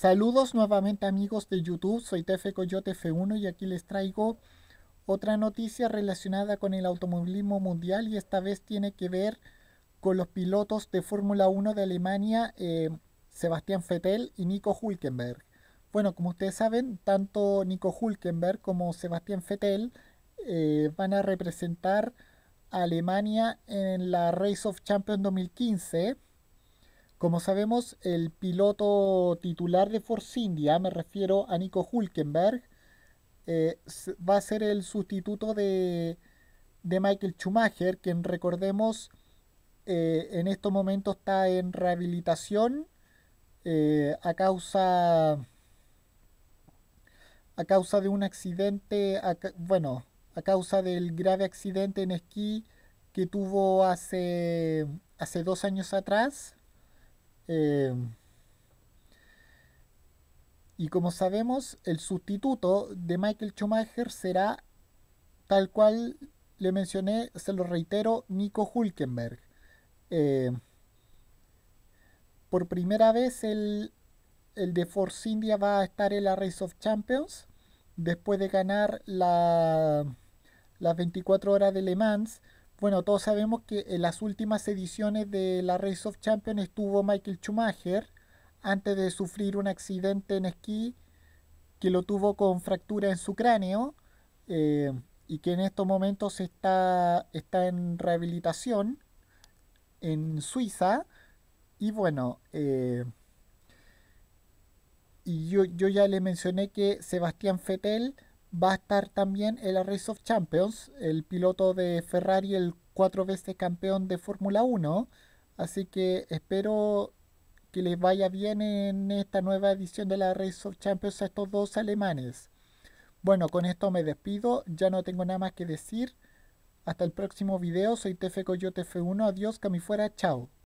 Saludos nuevamente amigos de YouTube, soy TF Coyote F1 y aquí les traigo otra noticia relacionada con el automovilismo mundial y esta vez tiene que ver con los pilotos de Fórmula 1 de Alemania, eh, Sebastián Vettel y Nico Hulkenberg. Bueno, como ustedes saben, tanto Nico Hulkenberg como Sebastián Vettel eh, van a representar a Alemania en la Race of Champions 2015 como sabemos, el piloto titular de Force India, me refiero a Nico Hulkenberg, eh, va a ser el sustituto de, Michael Schumacher, quien recordemos eh, en estos momentos está en rehabilitación eh, a causa a causa de un accidente, bueno, a causa del grave accidente en esquí que tuvo hace, hace dos años atrás, Em, y como sabemos, el sustituto de Michael Schumacher será, tal cual le mencioné, se lo reitero, Nico Hulkenberg. Em, por primera vez el, de Force India va a estar en la Race of Champions, después de ganar la, las 24 horas de Le Mans bueno, todos sabemos que en las últimas ediciones de la Race of Champions estuvo Michael Schumacher antes de sufrir un accidente en esquí que lo tuvo con fractura en su cráneo eh, y que en estos momentos está, está en rehabilitación en Suiza. Y bueno, eh, y yo, yo ya le mencioné que Sebastián Fettel va a estar también el Race of Champions, el piloto de Ferrari, el cuatro veces campeón de Fórmula 1. Así que espero que les vaya bien en esta nueva edición de la Race of Champions a estos dos alemanes. Bueno, con esto me despido, ya no tengo nada más que decir. Hasta el próximo video, soy TF Coyote F1, adiós, que fuera, chao.